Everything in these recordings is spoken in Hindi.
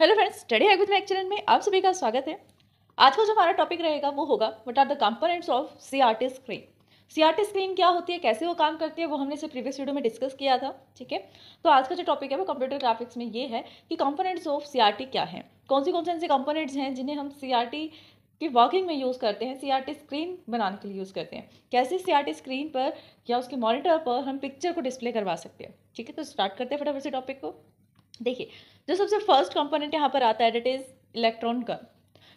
hello friends study hack with Mac channel में आप सभी का स्वागत है आज का जो हमारा टॉपिक रहेगा वो होगा what are the components of C R T screen C R T screen क्या होती है कैसे वो काम करती है वो हमने इसे प्रीवियस वीडियो में डिस्कस किया था ठीक है तो आज का जो टॉपिक है वो कंप्यूटर ग्राफिक्स में ये है कि components of C R T क्या है कौन सी कौन से ऐसे कंपोनेंट्स हैं जिन्हें हम सी आर टी की वर्किंग में यूज़ करते हैं सी स्क्रीन बनाने के लिए यूज़ करते हैं कैसे सी स्क्रीन पर या उसके मॉनिटर पर हम पिक्चर को डिस्प्ले करवा सकते हैं ठीक है तो स्टार्ट करते हैं फटाफट से टॉपिक को देखिए जो सबसे फर्स्ट कंपोनेंट यहाँ पर आता है डेट इज़ इलेक्ट्रॉन गन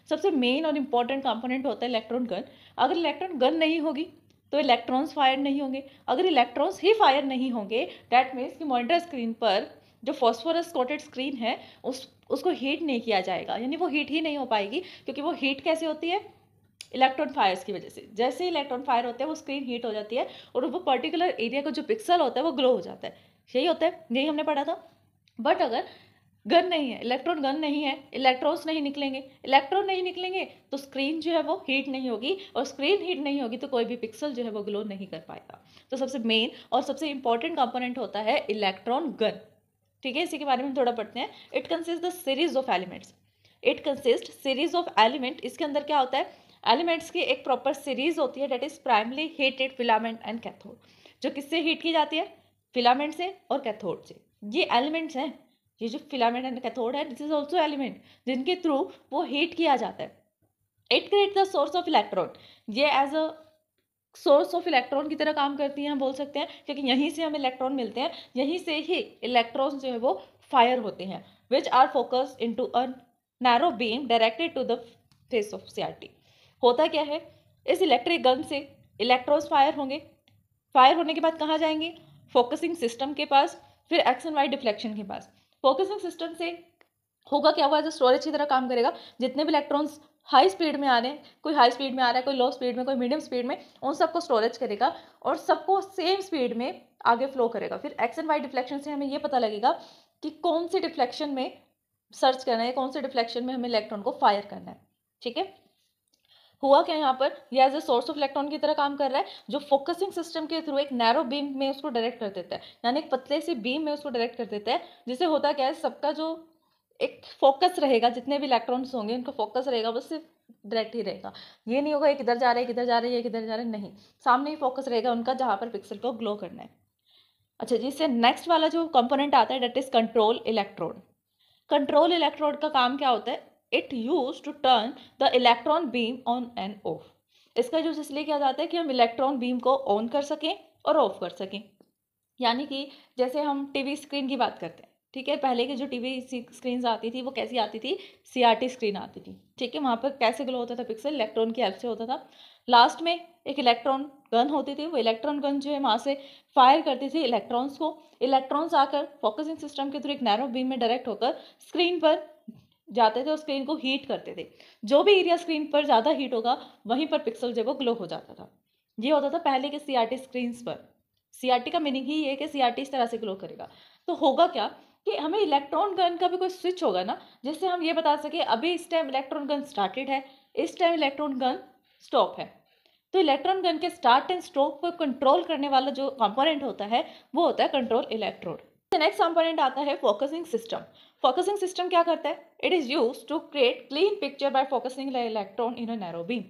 सबसे मेन और इम्पॉर्टेंट कंपोनेंट होता है इलेक्ट्रॉन गन अगर इलेक्ट्रॉन गन नहीं होगी तो इलेक्ट्रॉन्स फायर नहीं होंगे अगर इलेक्ट्रॉन्स ही फायर नहीं होंगे डैट मीन्स कि मॉनिटर स्क्रीन पर जो फॉस्फोरस कोटेड स्क्रीन है उस उसको हीट नहीं किया जाएगा यानी वो हीट ही नहीं हो पाएगी क्योंकि वो हीट कैसे होती है इलेक्ट्रॉन फायर्स की वजह से जैसे इलेक्ट्रॉन फायर होते हैं वो स्क्रीन हीट हो जाती है और वो पर्टिकुलर एरिया का जो पिक्सल होता है वो ग्लो हो जाता है यही होता है यही हमने पढ़ा था बट अगर गन नहीं है इलेक्ट्रॉन गन नहीं है इलेक्ट्रॉन्स नहीं निकलेंगे इलेक्ट्रॉन नहीं निकलेंगे तो स्क्रीन जो है वो हीट नहीं होगी और स्क्रीन हीट नहीं होगी तो कोई भी पिक्सल जो है वो ग्लो नहीं कर पाएगा तो सबसे मेन और सबसे इंपॉर्टेंट कंपोनेंट होता है इलेक्ट्रॉन गन ठीक है इसी के बारे में थोड़ा पढ़ते हैं it consist the series of elements it consist series of element इसके अंदर क्या होता है एलिमेंट्स की एक प्रॉपर सीरीज होती है that is primarily heated filament and cathode जो किससे हीट की जाती है फिलामेंट से और कैथोड से ये एलिमेंट्स हैं ये जो फिलामेंट एंड कैथोड है दिस इज ऑल्सो एलिमेंट जिनके थ्रू वो हीट किया जाता है it create the source of electron ये as a source of electron की तरह काम करती हैं हम बोल सकते हैं क्योंकि यहीं से हम इलेक्ट्रॉन मिलते हैं यहीं से ही इलेक्ट्रॉन जो है वो फायर होते हैं which are focus into a narrow beam directed to the face of C होता क्या है इस इलेक्ट्रिक गन से इलेक्ट्रॉन्स फायर होंगे फायर होने के बाद कहाँ जाएंगे फोकसिंग सिस्टम के पास फिर एक्स एंड वाई डिफ्लेक्शन के पास फोकसिंग सिस्टम से होगा क्या हुआ जो स्टोरेज अच्छी तरह काम करेगा जितने भी इलेक्ट्रॉन्स हाई स्पीड में आ रहे हैं कोई हाई स्पीड में आ रहा है कोई लो स्पीड में कोई मीडियम स्पीड में उन सबको स्टोरेज करेगा और सबको सेम स्पीड में आगे फ्लो करेगा फिर एक्स एंड वाई डिफ्लेक्शन से हमें ये पता लगेगा कि कौन से डिफ्लेक्शन में सर्च करना है कौन से डिफ्लेक्शन में हमें इलेक्ट्रॉन को फायर करना है ठीक है हुआ क्या यहाँ पर यह as a source of electron की तरह काम कर रहा है जो फोकसिंग सिस्टम के थ्रू एक नैरो बीम में उसको डायरेक्ट कर देता है यानी एक पतले सी बीम में उसको डायरेक्ट कर देता है जिससे होता क्या है सबका जो एक फोकस रहेगा जितने भी इलेक्ट्रॉन्स होंगे उनका फोकस रहेगा वो सिर्फ डायरेक्ट ही रहेगा ये नहीं होगा एक इधर जा रहा है किधर जा रहा है किधर जा रहा है नहीं सामने ही फोकस रहेगा उनका जहाँ पर पिक्सल को ग्लो करना है अच्छा जी इससे नेक्स्ट वाला जो कंपोनेंट आता है that is control electrode control electrode का काम क्या होता है it use to turn the electron beam on and off इसका यूज इसलिए किया जाता है कि हम इलेक्ट्रॉन बीम को ऑन कर सकें और ऑफ कर सकें यानी कि जैसे हम टीवी स्क्रीन की बात करते हैं ठीक है पहले की जो टीवी स्क्रीन आती थी वो कैसी आती थी सीआरटी स्क्रीन आती थी ठीक है वहाँ पर कैसे ग्लो होता था पिक्सल इलेक्ट्रॉन की हेल्प से होता था लास्ट में एक इलेक्ट्रॉन गन होती थी वो इलेक्ट्रॉन गन जो है वहाँ से फायर करती थी इलेक्ट्रॉन्स को इलेक्ट्रॉन्स आकर फोकसिंग सिस्टम के थ्रू एक नैरो बीम में डायरेक्ट होकर स्क्रीन पर जाते थे और स्क्रीन को हीट करते थे जो भी एरिया स्क्रीन पर ज़्यादा हीट होगा वहीं पर पिक्सल जो वो ग्लो हो जाता था ये होता था पहले के सी आर स्क्रीन्स पर सी का मीनिंग ही ये कि सी इस तरह से ग्लो करेगा तो होगा क्या कि हमें इलेक्ट्रॉन गन का भी कोई स्विच होगा ना जिससे हम ये बता सकें अभी इस टाइम इलेक्ट्रॉन गन स्टार्टेड है इस टाइम इलेक्ट्रॉन गन स्टॉप है तो इलेक्ट्रॉन गन के स्टार्ट एंड स्टॉप को कंट्रोल करने वाला जो कंपोनेंट होता है वो होता है कंट्रोल इलेक्ट्रोड नेक्स्ट कंपोनेंट आता है फोकसिंग सिस्टम फोकसिंग सिस्टम क्या करता है it is use to create clean picture by focusing electron in a narrow beam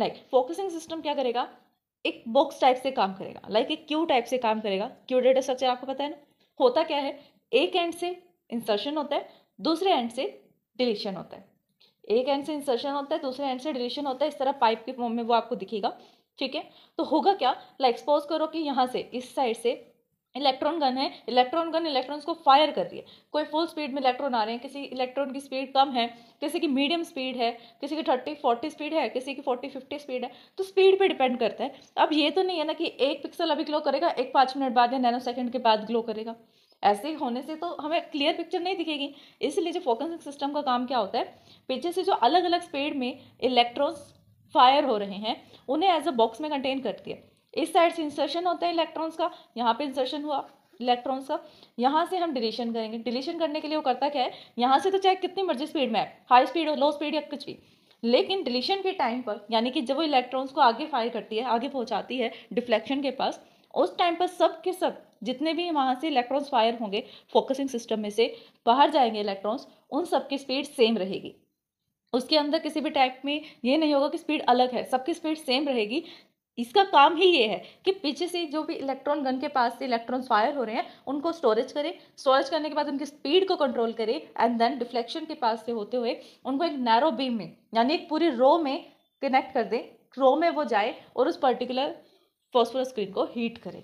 like focusing system क्या करेगा एक बॉक्स टाइप से काम करेगा लाइक like एक क्यू टाइप से काम करेगा क्यू डेटा स्ट्रक्चर आपको पता है ना होता क्या है एक एंड से इंसर्शन होता है दूसरे एंड से डिलीशन होता है एक एंड से इंसर्शन होता है दूसरे एंड से डिलीशन होता है इस तरह पाइप के फॉर्म में वो आपको दिखेगा ठीक है तो होगा क्या लाइक like, सपोज करो कि यहाँ से इस साइड से इलेक्ट्रॉन गन है इलेक्ट्रॉन गन इलेक्ट्रॉन्स को फायर कर रही है कोई फुल स्पीड में इलेक्ट्रॉन आ रहे हैं किसी इलेक्ट्रॉन की स्पीड कम है किसी की मीडियम स्पीड है किसी की थर्टी फोर्टी स्पीड है किसी की फोर्टी फिफ्टी स्पीड है तो स्पीड पे डिपेंड करता है अब ये तो नहीं है ना कि एक पिक्सल अभी ग्लो करेगा एक पाँच मिनट बाद या नैनो सेकेंड के बाद ग्लो करेगा ऐसे होने से तो हमें क्लियर पिक्चर नहीं दिखेगी इसलिए जो फोकसिंग सिस्टम का काम क्या होता है पीछे से जो अलग अलग स्पीड में इलेक्ट्रॉन्स फायर हो रहे हैं उन्हें एज अ बॉक्स में कंटेन करती है इस साइड से इंसर्शन होता है इलेक्ट्रॉन्स का यहाँ पे इंसर्शन हुआ इलेक्ट्रॉन्स का यहाँ से हम डिलीशन करेंगे डिलीशन करने के लिए वो करता क्या है यहाँ से तो चाहे कितनी मर्जी स्पीड में है हाई स्पीड हो लो स्पीड या कुछ भी लेकिन डिलीशन के टाइम पर यानी कि जब वो इलेक्ट्रॉन्स को आगे फायर करती है आगे पहुँचाती है डिफ्लेक्शन के पास उस टाइम पर सब के सब जितने भी वहाँ से इलेक्ट्रॉन्स फायर होंगे फोकसिंग सिस्टम में से बाहर जाएंगे इलेक्ट्रॉन्स उन सब की स्पीड सेम रहेगी उसके अंदर किसी भी टाइप में ये नहीं होगा कि स्पीड अलग है सबकी स्पीड सेम रहेगी इसका काम ही ये है कि पीछे से जो भी इलेक्ट्रॉन गन के पास से इलेक्ट्रॉन्स फायर हो रहे हैं उनको स्टोरेज करें स्टोरेज करने के बाद उनकी स्पीड को कंट्रोल करें एंड देन डिफ्लेक्शन के पास से होते हुए उनको एक नैरो बीम में यानी एक पूरी रो में कनेक्ट कर दें रो में वो जाए और उस पर्टिकुलर फॉस्फोरस स्क्रीन को हीट करें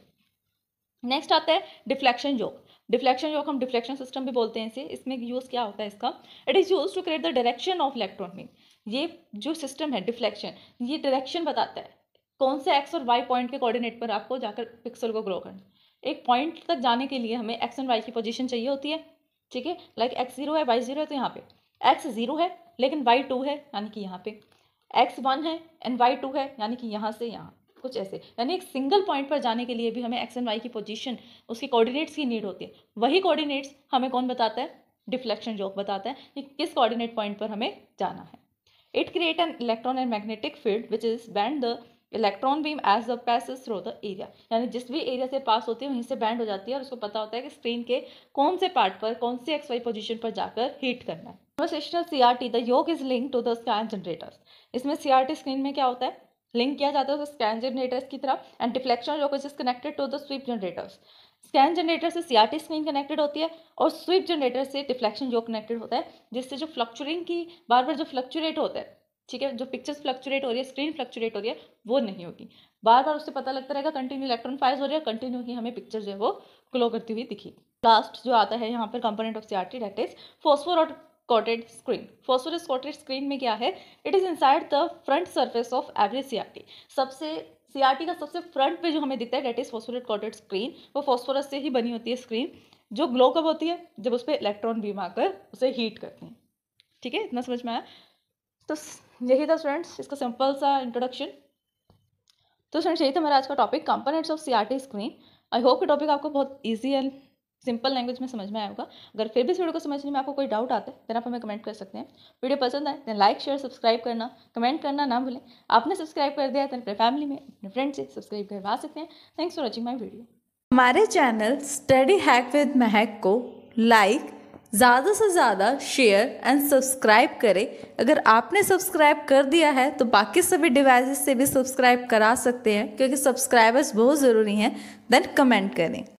नेक्स्ट आता है डिफ्लेक्शन जॉक डिफ्लेक्शन जॉक हम डिफ्लेक्शन सिस्टम भी बोलते हैं इसे इसमें यूज़ क्या होता है इसका it is use to create the direction of electron beam ये जो सिस्टम है डिफ्लेक्शन ये डायरेक्शन बताता है कौन से एक्स और वाई पॉइंट के कोऑर्डिनेट पर आपको जाकर पिक्सल को ग्रो करना एक पॉइंट तक जाने के लिए हमें एक्स एंड वाई की पोजीशन चाहिए होती है ठीक है लाइक एक्स जीरो है वाई जीरो है तो यहाँ पे एक्स जीरो है लेकिन वाई टू है यानी कि यहाँ पे एक्स वन है एंड वाई टू है यानी कि यहाँ से यहाँ कुछ ऐसे यानी एक सिंगल पॉइंट पर जाने के लिए भी हमें एक्स एंड वाई की पोजिशन उसके कॉर्डिनेट्स की नीड होती है वही कॉर्डिनेट्स हमें कौन बताता है डिफ्लेक्शन जोक बताता है कि किस कॉर्डिनेट पॉइंट पर हमें जाना है it create an electron and magnetic field which is bend the electron beam as the passes through the area यानी जिस भी एरिया से पास होती है वहीं से बैंड हो जाती है और उसको पता होता है कि स्क्रीन के कौन से पार्ट पर कौन से एक्स वाई पोजिशन पर जाकर हीट करना है conversational C R T the yoke is link to the scan generators इसमें सी आर टी स्क्रीन में क्या होता है लिंक किया जाता है स्कैन जनरेटर्स की तरफ and deflection yoke is connected to the sweep generators scan generator से C R T screen connected होती है और स्वीप जनरेटर से डिफ्लेक्शन योग कनेक्टेड होता है जिससे जो फ्लक्चुरिंग की बार बार जो फ्लक्चुरेट होता है ठीक है जो पिक्चर्स फ्लक्चुएट हो रही है स्क्रीन फ्लक्चुएट हो रही है वो नहीं होगी बार बार उससे पता लगता रहेगा कंटिन्यू इलेक्ट्रॉन फाइज हो रही है कंटिन्यू ही हमें पिक्चर जो है वो ग्लो करती हुई दिखी लास्ट जो आता है यहाँ पर component of C R T that is phosphor और coated screen phosphorus coated screen में क्या है it is inside the front surface of every CRT सबसे CRT का सबसे फ्रंट पे जो हमें दिखता है that is phosphorate coated screen वो फॉस्फोरस से ही बनी होती है स्क्रीन जो ग्लो कब होती है जब उस पर इलेक्ट्रॉन बीम आकर उसे हीट करते हैं ठीक है इतना समझ में आया तो यही था स्टूडेंट्स इसका सिंपल सा इंट्रोडक्शन तो स्टूडेंट्स यही था मेरा आज का topic components of C screen I hope ये टॉपिक आपको बहुत ईजी एंड सिंपल लैंग्वेज में समझ में आया होगा अगर फिर भी इस वीडियो को समझने में आपको कोई डाउट आता है देन आप हमें कमेंट कर सकते हैं वीडियो पसंद आए देन लाइक शेयर सब्सक्राइब करना कमेंट करना ना भूलें आपने सब्सक्राइब कर दिया तो अपने फैमिली में अपने फ्रेंड से सब्सक्राइब करवा सकते हैं thanks for watching my video हमारे channel study hack with Mahak को लाइक ज़्यादा से ज़्यादा शेयर एंड सब्सक्राइब करें अगर आपने सब्सक्राइब कर दिया है तो बाकी सभी डिवाइसेस से भी सब्सक्राइब करा सकते हैं क्योंकि सब्सक्राइबर्स बहुत ज़रूरी हैं देन कमेंट करें